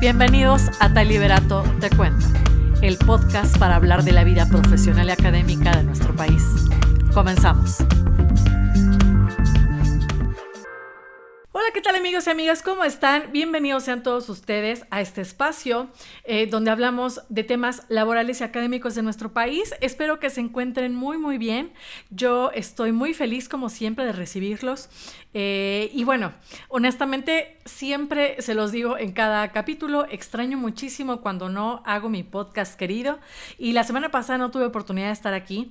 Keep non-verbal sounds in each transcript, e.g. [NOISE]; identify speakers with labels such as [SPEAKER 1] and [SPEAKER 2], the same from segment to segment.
[SPEAKER 1] Bienvenidos a Tal Liberato Te Cuenta, el podcast para hablar de la vida profesional y académica de nuestro país. Comenzamos. ¿qué tal amigos y amigas? ¿Cómo están? Bienvenidos sean todos ustedes a este espacio eh, donde hablamos de temas laborales y académicos de nuestro país. Espero que se encuentren muy, muy bien. Yo estoy muy feliz, como siempre, de recibirlos. Eh, y bueno, honestamente, siempre se los digo en cada capítulo, extraño muchísimo cuando no hago mi podcast querido. Y la semana pasada no tuve oportunidad de estar aquí.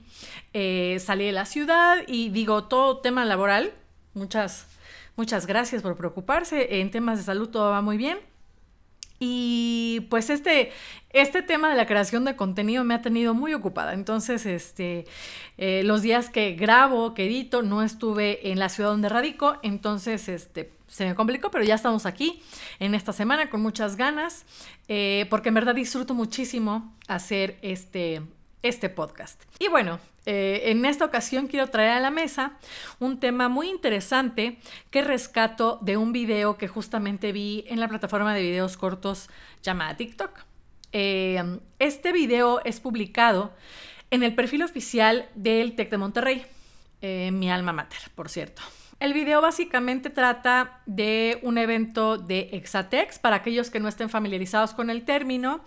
[SPEAKER 1] Eh, salí de la ciudad y digo, todo tema laboral Muchas, muchas gracias por preocuparse. En temas de salud todo va muy bien. Y pues este, este tema de la creación de contenido me ha tenido muy ocupada. Entonces, este, eh, los días que grabo, que edito, no estuve en la ciudad donde radico. Entonces, este, se me complicó, pero ya estamos aquí en esta semana con muchas ganas, eh, porque en verdad disfruto muchísimo hacer este, este podcast. Y bueno, eh, en esta ocasión quiero traer a la mesa un tema muy interesante que rescato de un video que justamente vi en la plataforma de videos cortos llamada TikTok. Eh, este video es publicado en el perfil oficial del TEC de Monterrey, eh, mi alma mater, por cierto. El video básicamente trata de un evento de Exatex. Para aquellos que no estén familiarizados con el término,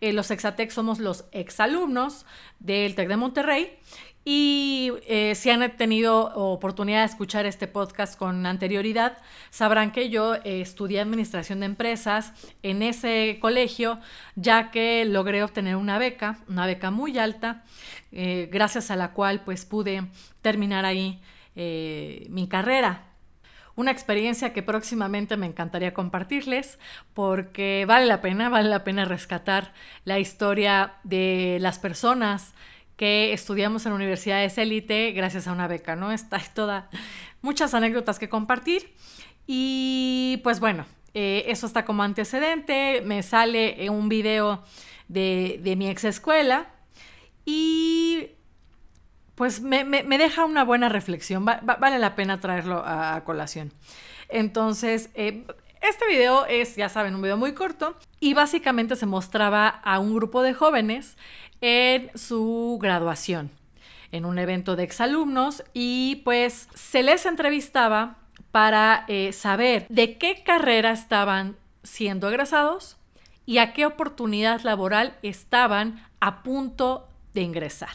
[SPEAKER 1] eh, los Exatex somos los exalumnos del TEC de Monterrey. Y eh, si han tenido oportunidad de escuchar este podcast con anterioridad, sabrán que yo eh, estudié administración de empresas en ese colegio, ya que logré obtener una beca, una beca muy alta, gracias a la cual pues pude terminar ahí eh, mi carrera. Una experiencia que próximamente me encantaría compartirles porque vale la pena, vale la pena rescatar la historia de las personas que estudiamos en universidades élite gracias a una beca, ¿no? Está toda muchas anécdotas que compartir y pues bueno, eh, eso está como antecedente, me sale eh, un video de, de mi ex escuela y pues me, deja una buena reflexión, vale la pena traerlo a, colación. Entonces, eh, este video es, ya saben, un video muy corto y básicamente se mostraba a un grupo de jóvenes en su graduación, en un evento de exalumnos y pues se les entrevistaba para eh, saber de qué carrera estaban siendo egresados y a qué oportunidad laboral estaban a punto de ingresar.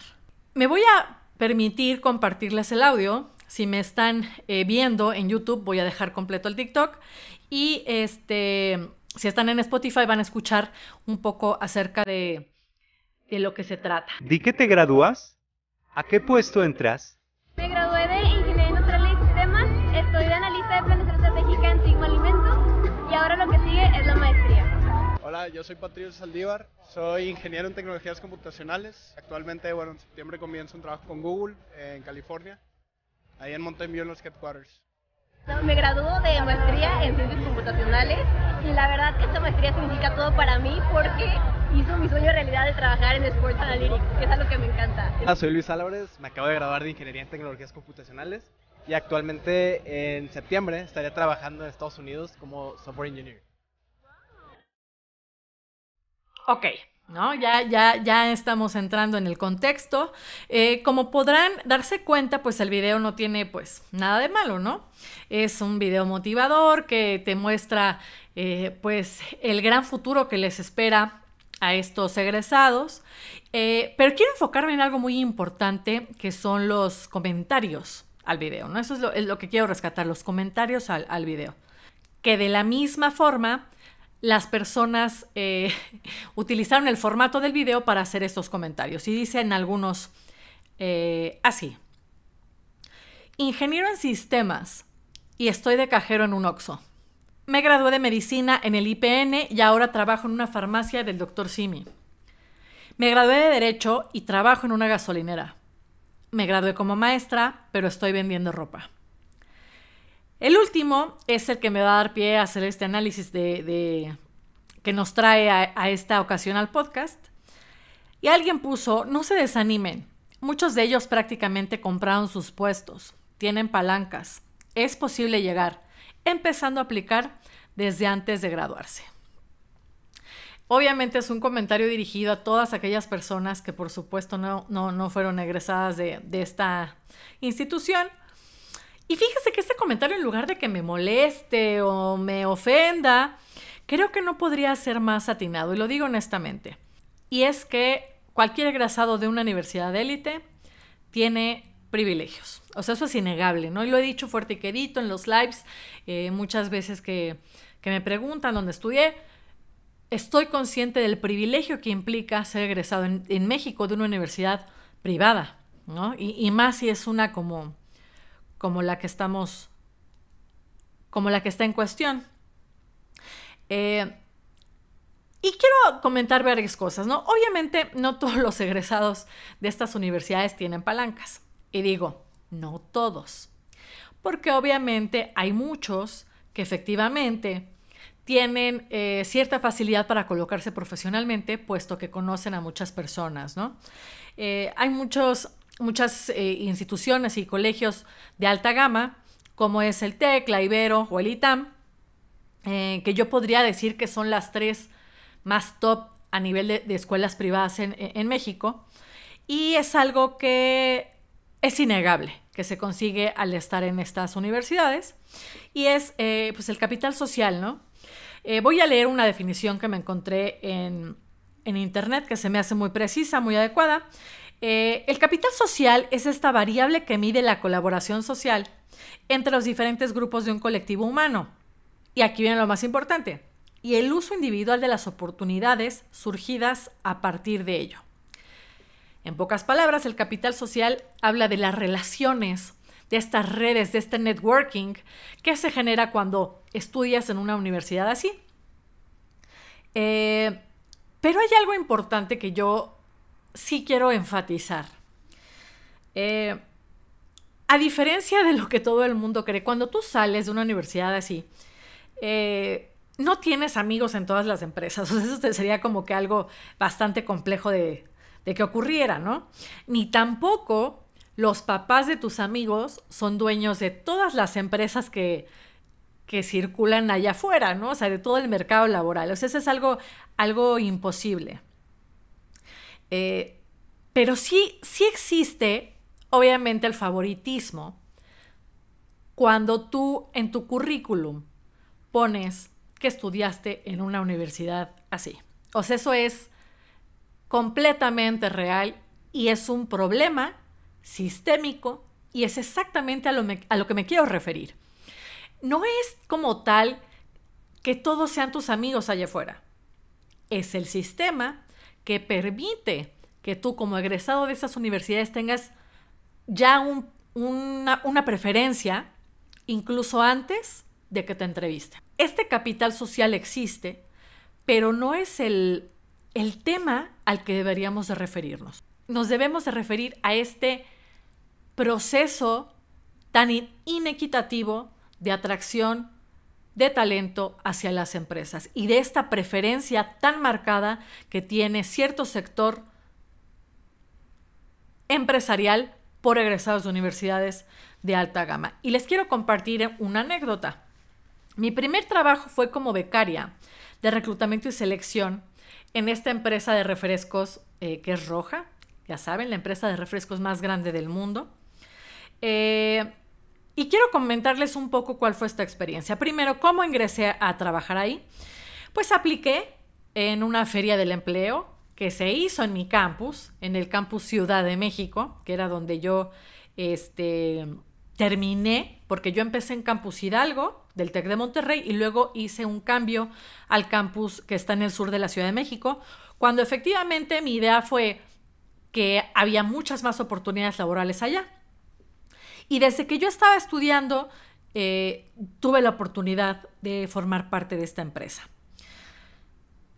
[SPEAKER 1] Me voy a permitir compartirles el audio. Si me están eh, viendo en YouTube, voy a dejar completo el TikTok. Y este, si están en Spotify, van a escuchar un poco acerca de, de lo que se trata. ¿De qué te gradúas. ¿A qué puesto entras? Me gradué de Ah, yo soy Patricio Saldívar, soy ingeniero en tecnologías computacionales. Actualmente, bueno, en septiembre comienzo un trabajo con Google eh, en California, ahí en Mountain View, en los headquarters. Me graduó de maestría en ciencias computacionales y la verdad que esta maestría significa todo para mí porque hizo mi sueño realidad de trabajar en Sports Analytics, que es algo que me encanta. Hola, ah, soy Luis Álvarez, me acabo de graduar de ingeniería en tecnologías computacionales y actualmente en septiembre estaré trabajando en Estados Unidos como software engineer. Ok, ¿no? Ya, ya, ya estamos entrando en el contexto. Eh, como podrán darse cuenta, pues el video no tiene pues nada de malo, ¿no? Es un video motivador que te muestra eh, pues el gran futuro que les espera a estos egresados, eh, pero quiero enfocarme en algo muy importante que son los comentarios al video, ¿no? Eso es lo, que quiero rescatar, los comentarios al, al video. Que de la misma forma las personas eh, [LAUGHS] utilizaron el formato del video para hacer estos comentarios. Y dicen algunos eh, así. Ingeniero en sistemas y estoy de cajero en un OXO. Me gradué de medicina en el IPN y ahora trabajo en una farmacia del doctor Simi. Me gradué de derecho y trabajo en una gasolinera. Me gradué como maestra, pero estoy vendiendo ropa. El último es el que me va a dar pie a hacer este análisis de, que nos trae a, esta ocasión al podcast. Y alguien puso, no se desanimen. Muchos de ellos prácticamente compraron sus puestos, tienen palancas. Es posible llegar, empezando a aplicar desde antes de graduarse. Obviamente es un comentario dirigido a todas aquellas personas que por supuesto no, no, fueron egresadas de, esta institución y fíjese que este comentario, en lugar de que me moleste o me ofenda, creo que no podría ser más atinado, y lo digo honestamente. Y es que cualquier egresado de una universidad de élite tiene privilegios. O sea, eso es innegable, ¿no? Y lo he dicho fuerte y querido en los lives, eh, muchas veces que, me preguntan dónde estudié. Estoy consciente del privilegio que implica ser egresado en, México de una universidad privada, ¿no? Y, y, más si es una como como la que estamos, como la que está en cuestión. Eh, y quiero comentar varias cosas, ¿no? Obviamente no todos los egresados de estas universidades tienen palancas. Y digo, no todos. Porque obviamente hay muchos que efectivamente tienen eh, cierta facilidad para colocarse profesionalmente, puesto que conocen a muchas personas, ¿no? Eh, hay muchos muchas eh, instituciones y colegios de alta gama, como es el TEC, la Ibero o el ITAM, eh, que yo podría decir que son las tres más top a nivel de, escuelas privadas en, México. Y es algo que es innegable que se consigue al estar en estas universidades y es eh, pues el capital social, ¿no? voy a leer una definición que me encontré en, en, internet que se me hace muy precisa, muy adecuada eh, el capital social es esta variable que mide la colaboración social entre los diferentes grupos de un colectivo humano. Y aquí viene lo más importante, y el uso individual de las oportunidades surgidas a partir de ello. En pocas palabras, el capital social habla de las relaciones, de estas redes, de este networking que se genera cuando estudias en una universidad así. Eh, pero hay algo importante que yo sí quiero enfatizar. Eh, a diferencia de lo que todo el mundo cree, cuando tú sales de una universidad así, eh, no tienes amigos en todas las empresas. [LAUGHS] O sea, eso sería como que algo bastante complejo de, que ocurriera, ¿no? Ni tampoco los papás de tus amigos son dueños de todas las empresas que, circulan allá afuera, ¿no? O sea, de todo el mercado laboral. O sea, eso es algo, algo imposible. Eh, pero sí, sí existe, obviamente, el favoritismo cuando tú en tu currículum pones que estudiaste en una universidad así. O sea, eso es completamente real y es un problema sistémico y es exactamente a lo, a lo que me quiero referir. No es como tal que todos sean tus amigos allá afuera. Es el sistema que permite que tú como egresado de esas universidades tengas ya una, preferencia incluso antes de que te entrevisten. Este capital social existe, pero no es el, el tema al que deberíamos de referirnos. Nos debemos de referir a este proceso tan inequitativo de atracción de talento hacia las empresas y de esta preferencia tan marcada que tiene cierto sector empresarial por egresados de universidades de alta gama. Y les quiero compartir eh, una anécdota. Mi primer trabajo fue como becaria de reclutamiento y selección en esta empresa de refrescos eh, que es roja, ya saben, la empresa de refrescos más grande del mundo. Eh, y quiero comentarles un poco cuál fue esta experiencia. Primero, ¿cómo ingresé a trabajar ahí? Pues apliqué en una feria del empleo que se hizo en mi campus, en el campus Ciudad de México, que era donde yo este, terminé, porque yo empecé en campus Hidalgo del TEC de Monterrey y luego hice un cambio al campus que está en el sur de la Ciudad de México, cuando efectivamente mi idea fue que había muchas más oportunidades laborales allá. Y desde que yo estaba estudiando, eh, tuve la oportunidad de formar parte de esta empresa.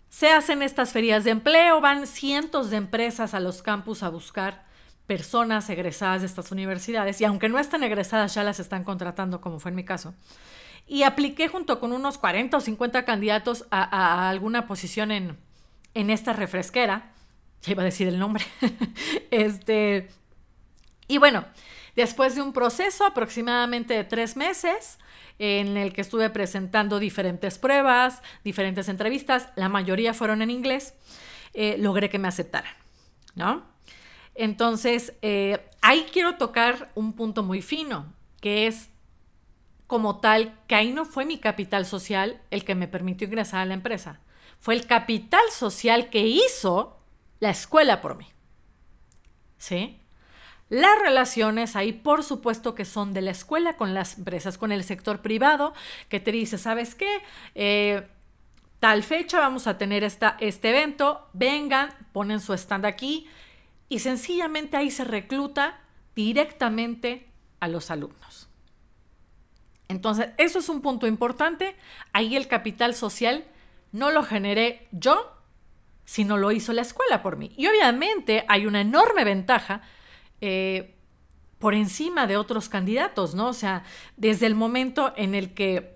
[SPEAKER 1] Se hacen estas ferias de empleo, van cientos de empresas a los campus a buscar personas egresadas de estas universidades y aunque no estén egresadas ya las están contratando, como fue en mi caso. Y apliqué junto con unos 40 o 50 candidatos a, alguna posición en, esta refresquera. Ya iba a decir el nombre. [LAUGHS] este, y bueno, Después de un proceso aproximadamente de tres meses, en el que estuve presentando diferentes pruebas, diferentes entrevistas, la mayoría fueron en inglés, eh, logré que me aceptaran, ¿no? Entonces, eh, ahí quiero tocar un punto muy fino, que es como tal, que ahí no fue mi capital social el que me permitió ingresar a la empresa, fue el capital social que hizo la escuela por mí, ¿sí? Las relaciones ahí, por supuesto, que son de la escuela con las empresas, con el sector privado, que te dice, ¿sabes qué? Eh, tal fecha vamos a tener esta, este evento, vengan, ponen su stand aquí y sencillamente ahí se recluta directamente a los alumnos. Entonces, eso es un punto importante. Ahí el capital social no lo generé yo, sino lo hizo la escuela por mí. Y obviamente hay una enorme ventaja eh, por encima de otros candidatos, ¿no? O sea, desde el momento en el que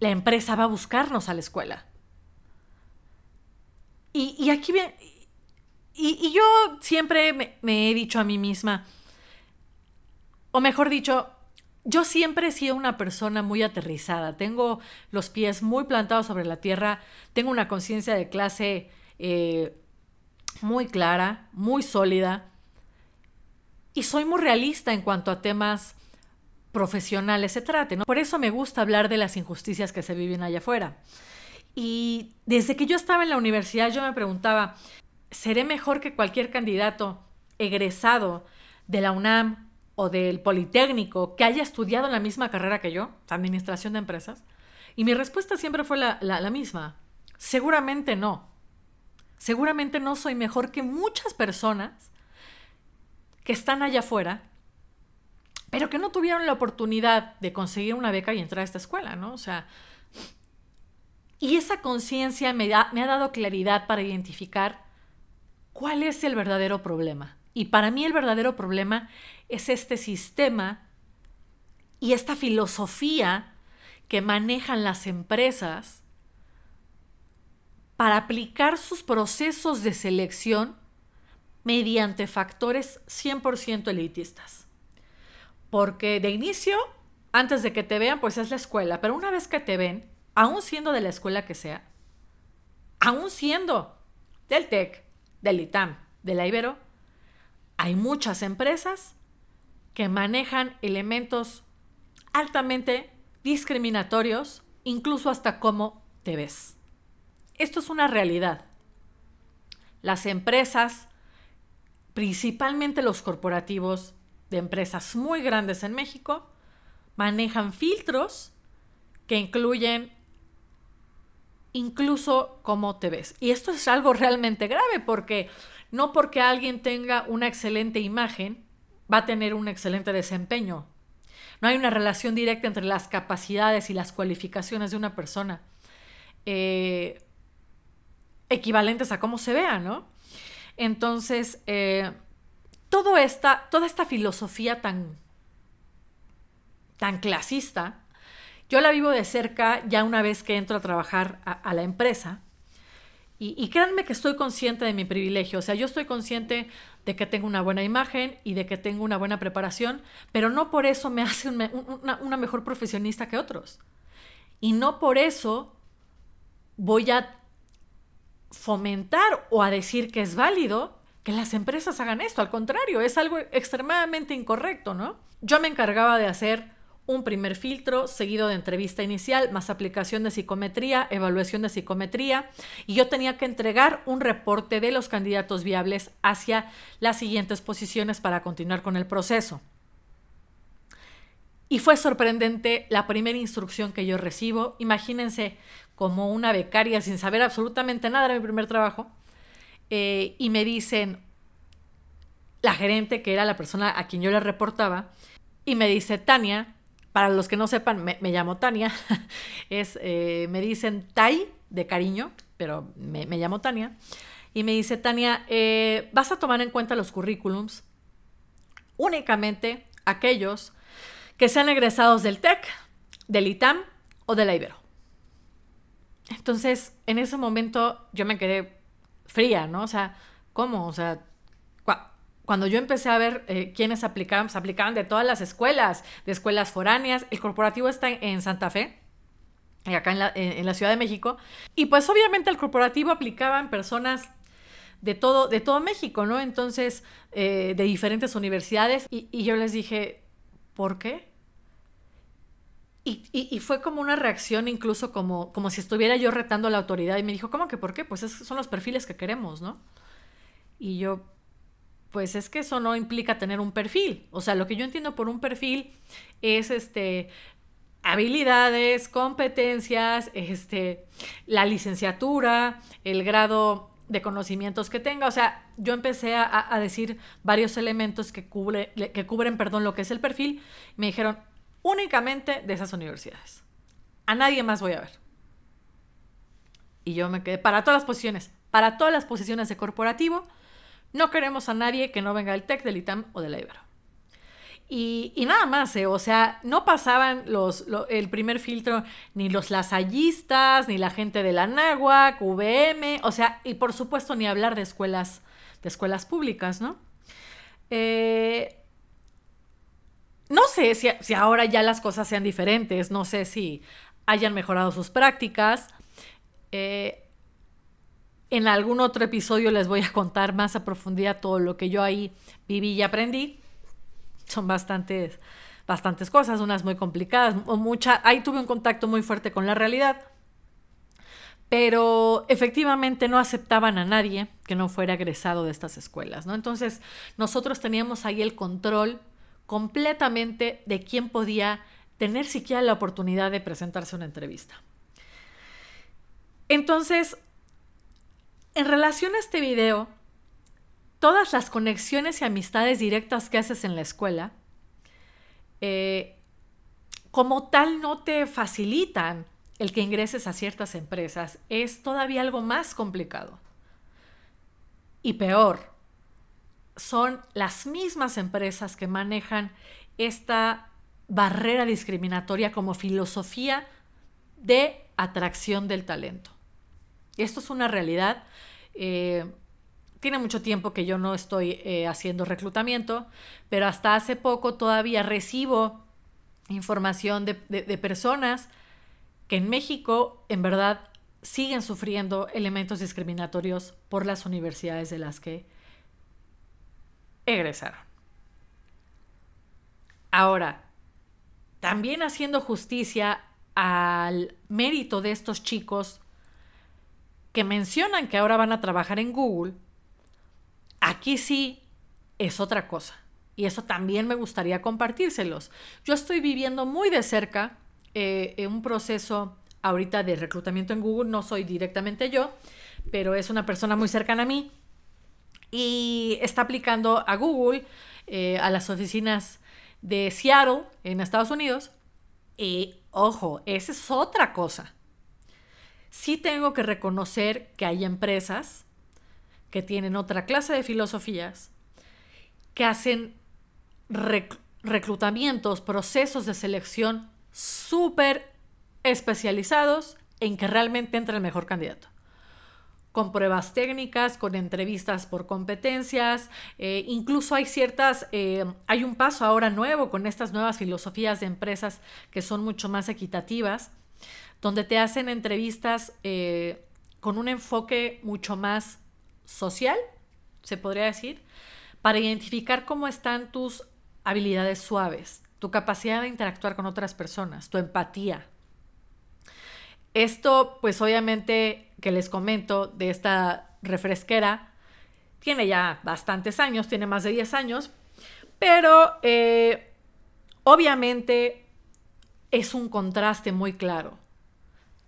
[SPEAKER 1] la empresa va a buscarnos a la escuela. Y, aquí bien. y, yo siempre me, he dicho a mí misma, o mejor dicho, yo siempre he sido una persona muy aterrizada, tengo los pies muy plantados sobre la tierra, tengo una conciencia de clase eh, muy clara, muy sólida, y soy muy realista en cuanto a temas profesionales se trate. ¿no? Por eso me gusta hablar de las injusticias que se viven allá afuera. Y desde que yo estaba en la universidad yo me preguntaba, ¿seré mejor que cualquier candidato egresado de la UNAM o del Politécnico que haya estudiado la misma carrera que yo, administración de empresas? Y mi respuesta siempre fue la, la misma, seguramente no. Seguramente no soy mejor que muchas personas que están allá afuera, pero que no tuvieron la oportunidad de conseguir una beca y entrar a esta escuela, ¿no? O sea, y esa conciencia me, me ha dado claridad para identificar cuál es el verdadero problema. Y para mí el verdadero problema es este sistema y esta filosofía que manejan las empresas para aplicar sus procesos de selección mediante factores 100% elitistas. Porque de inicio, antes de que te vean, pues es la escuela, pero una vez que te ven, aún siendo de la escuela que sea, aún siendo del TEC, del ITAM, del la Ibero, hay muchas empresas que manejan elementos altamente discriminatorios, incluso hasta cómo te ves. Esto es una realidad. Las empresas principalmente los corporativos de empresas muy grandes en México, manejan filtros que incluyen incluso cómo te ves. Y esto es algo realmente grave porque no porque alguien tenga una excelente imagen va a tener un excelente desempeño. No hay una relación directa entre las capacidades y las cualificaciones de una persona eh, equivalentes a cómo se vea, ¿no? Entonces, eh, todo esta, toda esta filosofía tan, tan clasista, yo la vivo de cerca ya una vez que entro a trabajar a, la empresa. Y, créanme que estoy consciente de mi privilegio. O sea, yo estoy consciente de que tengo una buena imagen y de que tengo una buena preparación, pero no por eso me hace una mejor profesionista que otros. Y no por eso voy a fomentar o a decir que es válido que las empresas hagan esto. Al contrario, es algo extremadamente incorrecto, ¿no? Yo me encargaba de hacer un primer filtro seguido de entrevista inicial, más aplicación de psicometría, evaluación de psicometría, y yo tenía que entregar un reporte de los candidatos viables hacia las siguientes posiciones para continuar con el proceso. Y fue sorprendente la primera instrucción que yo recibo. Imagínense como una becaria sin saber absolutamente nada, de mi primer trabajo. Eh, y me dicen, la gerente, que era la persona a quien yo le reportaba, y me dice, Tania, para los que no sepan, me, llamo Tania, [LAUGHS] es, eh, me dicen Tai de cariño, pero me, llamo Tania, y me dice, Tania, eh, vas a tomar en cuenta los currículums únicamente aquellos que sean egresados del TEC, del ITAM o de la Ibero. Entonces, en ese momento yo me quedé fría, ¿no? O sea, ¿cómo? O sea, cuando yo empecé a ver eh, quiénes aplicaban, se pues, aplicaban de todas las escuelas, de escuelas foráneas, el corporativo está en Santa Fe, acá en la, Ciudad de México. Y pues obviamente el corporativo aplicaban personas de todo, de todo México, ¿no? Entonces, eh, de diferentes universidades. y, yo les dije, ¿por qué? Y, fue como una reacción incluso como, como si estuviera yo retando a la autoridad y me dijo, ¿cómo que por qué? Pues son los perfiles que queremos, ¿no? Y yo, pues es que eso no implica tener un perfil. O sea, lo que yo entiendo por un perfil es este habilidades, competencias, este, la licenciatura, el grado de conocimientos que tenga. O sea, yo empecé a, decir varios elementos que, que cubren perdón, lo que es el perfil. Me dijeron, únicamente de esas universidades. A nadie más voy a ver. Y yo me quedé, para todas las posiciones, para todas las posiciones de corporativo, no queremos a nadie que no venga del TEC, del ITAM o del la Ibero. Y, nada más, eh, o sea, no pasaban los, el primer filtro ni los lasallistas, ni la gente de la Nagua, QVM, o sea, y por supuesto ni hablar de escuelas, de escuelas públicas, ¿no? Eh, no sé si, ahora ya las cosas sean diferentes, no sé si hayan mejorado sus prácticas. Eh, en algún otro episodio les voy a contar más a profundidad todo lo que yo ahí viví y aprendí son bastantes, bastantes cosas, unas muy complicadas, mucha, ahí tuve un contacto muy fuerte con la realidad, pero efectivamente no aceptaban a nadie que no fuera egresado de estas escuelas, ¿no? Entonces nosotros teníamos ahí el control completamente de quién podía tener siquiera la oportunidad de presentarse a una entrevista. Entonces, en relación a este video, todas las conexiones y amistades directas que haces en la escuela, eh, como tal no te facilitan el que ingreses a ciertas empresas, es todavía algo más complicado. Y peor, son las mismas empresas que manejan esta barrera discriminatoria como filosofía de atracción del talento. Esto es una realidad. Eh, tiene mucho tiempo que yo no estoy eh, haciendo reclutamiento, pero hasta hace poco todavía recibo información de, de personas que en México en verdad siguen sufriendo elementos discriminatorios por las universidades de las que egresaron. Ahora, también haciendo justicia al mérito de estos chicos que mencionan que ahora van a trabajar en Google, Aquí sí es otra cosa. Y eso también me gustaría compartírselos. Yo estoy viviendo muy de cerca eh, un proceso ahorita de reclutamiento en Google. No soy directamente yo, pero es una persona muy cercana a mí. Y está aplicando a Google, eh, a las oficinas de Seattle, en Estados Unidos. Y ojo, esa es otra cosa. Sí tengo que reconocer que hay empresas que tienen otra clase de filosofías, que hacen reclutamientos, procesos de selección súper especializados en que realmente entra el mejor candidato. Con pruebas técnicas, con entrevistas por competencias, eh, incluso hay ciertas, eh, hay un paso ahora nuevo con estas nuevas filosofías de empresas que son mucho más equitativas, donde te hacen entrevistas eh, con un enfoque mucho más social, se podría decir, para identificar cómo están tus habilidades suaves, tu capacidad de interactuar con otras personas, tu empatía. Esto, pues obviamente que les comento de esta refresquera, tiene ya bastantes años, tiene más de 10 años, pero eh, obviamente es un contraste muy claro.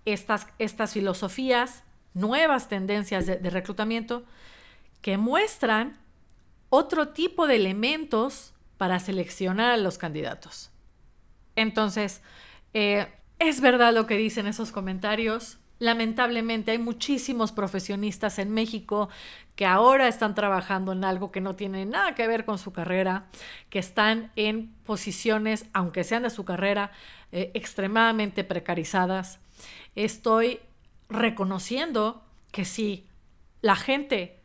[SPEAKER 1] Estas, estas filosofías nuevas tendencias de, reclutamiento que muestran otro tipo de elementos para seleccionar a los candidatos. Entonces, eh, es verdad lo que dicen esos comentarios. Lamentablemente hay muchísimos profesionistas en México que ahora están trabajando en algo que no tiene nada que ver con su carrera, que están en posiciones, aunque sean de su carrera, eh, extremadamente precarizadas. Estoy reconociendo que sí, la gente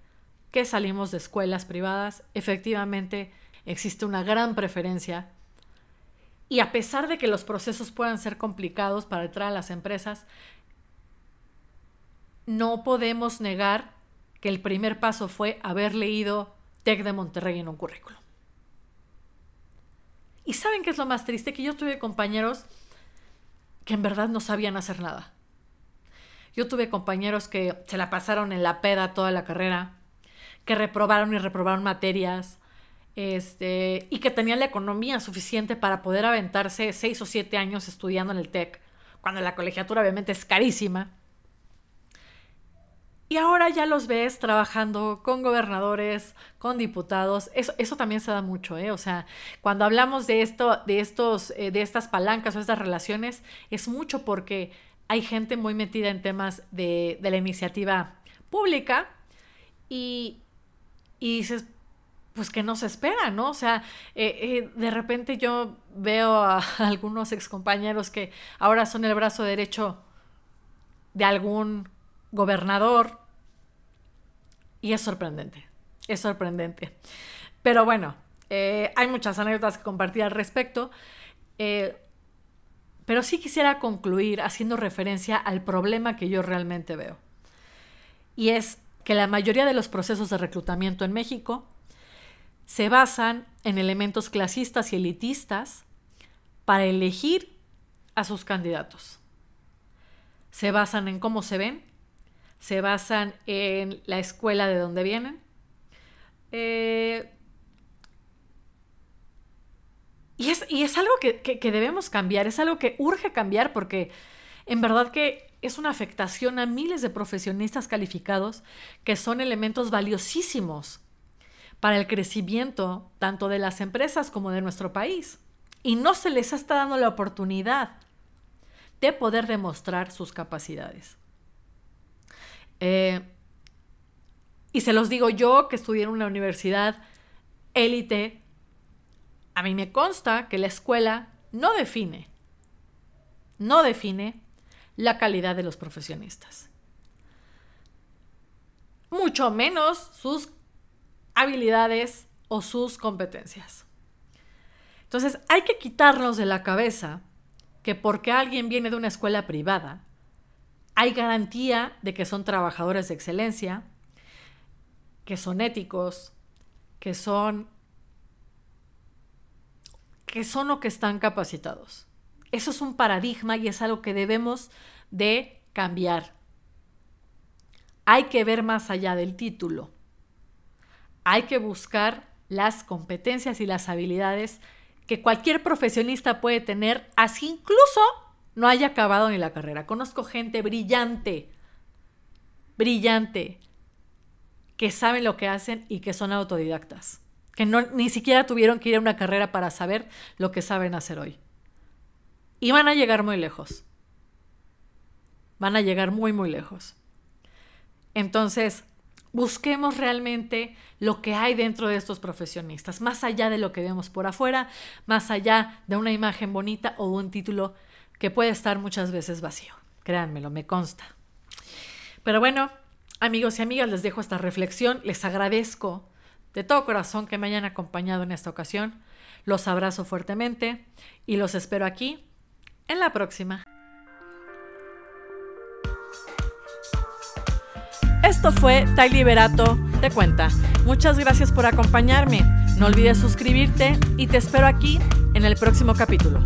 [SPEAKER 1] que salimos de escuelas privadas, efectivamente existe una gran preferencia. Y a pesar de que los procesos puedan ser complicados para entrar a las empresas, no podemos negar que el primer paso fue haber leído TEC de Monterrey en un currículum. ¿Y saben qué es lo más triste? Que yo tuve compañeros que en verdad no sabían hacer nada. Yo tuve compañeros que se la pasaron en la peda toda la carrera, que reprobaron y reprobaron materias, este, y que tenían la economía suficiente para poder aventarse seis o siete años estudiando en el TEC, cuando la colegiatura obviamente es carísima. Y ahora ya los ves trabajando con gobernadores, con diputados. Eso, también se da mucho, ¿eh? O sea, cuando hablamos de esto, de estos, eh, de estas palancas o estas relaciones, es mucho porque hay gente muy metida en temas de, la iniciativa pública y, dices, pues que no se espera, ¿no? O sea, eh, eh, de repente yo veo a [LAUGHS] algunos excompañeros que ahora son el brazo derecho de algún gobernador y es sorprendente, es sorprendente. Pero bueno, eh, hay muchas anécdotas que compartir al respecto pero sí quisiera concluir haciendo referencia al problema que yo realmente veo. Y es que la mayoría de los procesos de reclutamiento en México se basan en elementos clasistas y elitistas para elegir a sus candidatos. Se basan en cómo se ven, se basan en la escuela de donde vienen, eh, y es, algo que, debemos cambiar, es algo que urge cambiar porque en verdad que es una afectación a miles de profesionistas calificados que son elementos valiosísimos para el crecimiento tanto de las empresas como de nuestro país. Y no se les está dando la oportunidad de poder demostrar sus capacidades. Eh, y se los digo yo que estudié en una universidad élite a mí me consta que la escuela no define, no define la calidad de los profesionistas. Mucho menos sus habilidades o sus competencias. Entonces hay que quitarnos de la cabeza que porque alguien viene de una escuela privada, hay garantía de que son trabajadores de excelencia, que son éticos, que son que son o que están capacitados. Eso es un paradigma y es algo que debemos de cambiar. Hay que ver más allá del título. Hay que buscar las competencias y las habilidades que cualquier profesionista puede tener, así incluso no haya acabado ni la carrera. Conozco gente brillante, brillante, que saben lo que hacen y que son autodidactas que ni siquiera tuvieron que ir a una carrera para saber lo que saben hacer hoy. Y van a llegar muy lejos. Van a llegar muy, muy lejos. Entonces, busquemos realmente lo que hay dentro de estos profesionistas, más allá de lo que vemos por afuera, más allá de una imagen bonita o un título que puede estar muchas veces vacío. Créanmelo, me consta. Pero bueno, amigos y amigas, les dejo esta reflexión. Les agradezco de todo corazón que me hayan acompañado en esta ocasión. Los abrazo fuertemente y los espero aquí en la próxima. Esto fue Tai Liberato de Cuenta. Muchas gracias por acompañarme. No olvides suscribirte y te espero aquí en el próximo capítulo.